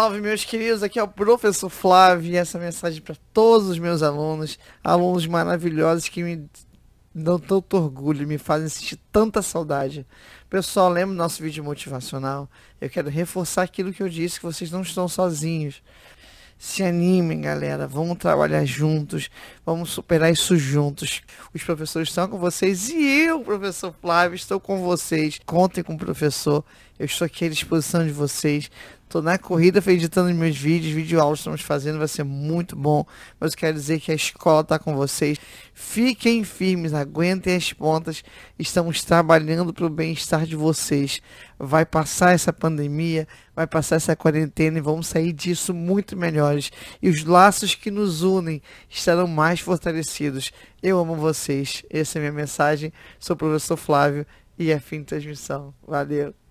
salve, meus queridos. Aqui é o professor Flávio e essa mensagem é para todos os meus alunos, alunos maravilhosos que me dão tanto orgulho, me fazem sentir tanta saudade. Pessoal, lembra do nosso vídeo motivacional? Eu quero reforçar aquilo que eu disse, que vocês não estão sozinhos. Se animem, galera. Vamos trabalhar juntos. Vamos superar isso juntos. Os professores estão com vocês e eu, professor Flávio, estou com vocês. Contem com o professor. Eu estou aqui à disposição de vocês. Tô na corrida, fui editando meus vídeos, vídeo aulas estamos fazendo, vai ser muito bom. Mas eu quero dizer que a escola tá com vocês. Fiquem firmes, aguentem as pontas. Estamos trabalhando para o bem-estar de vocês. Vai passar essa pandemia, vai passar essa quarentena e vamos sair disso muito melhores. E os laços que nos unem estarão mais fortalecidos. Eu amo vocês. Essa é a minha mensagem. Sou o professor Flávio e é fim de transmissão. Valeu.